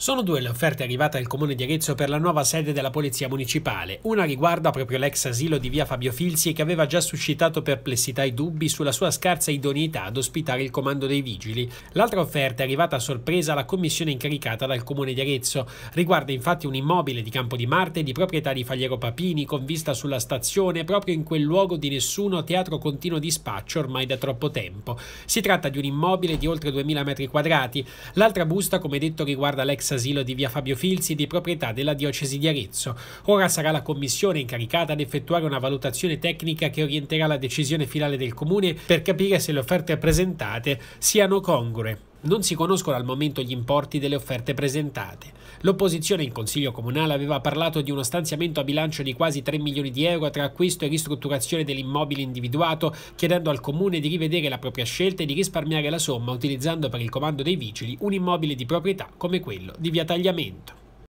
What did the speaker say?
Sono due le offerte arrivate al comune di Arezzo per la nuova sede della Polizia Municipale. Una riguarda proprio l'ex asilo di via Fabio Filzi che aveva già suscitato perplessità e dubbi sulla sua scarsa idoneità ad ospitare il comando dei vigili. L'altra offerta è arrivata a sorpresa alla commissione incaricata dal comune di Arezzo. Riguarda infatti un immobile di Campo di Marte di proprietà di Fagliero Papini con vista sulla stazione proprio in quel luogo di nessuno teatro continuo di spaccio ormai da troppo tempo. Si tratta di un immobile di oltre 2000 metri quadrati. L'altra busta come detto riguarda l'ex asilo di via Fabio Filzi di proprietà della diocesi di Arezzo. Ora sarà la commissione incaricata ad effettuare una valutazione tecnica che orienterà la decisione finale del comune per capire se le offerte presentate siano congrue. Non si conoscono al momento gli importi delle offerte presentate. L'opposizione in Consiglio Comunale aveva parlato di uno stanziamento a bilancio di quasi 3 milioni di euro tra acquisto e ristrutturazione dell'immobile individuato, chiedendo al Comune di rivedere la propria scelta e di risparmiare la somma utilizzando per il comando dei vigili un immobile di proprietà come quello di via Tagliamento.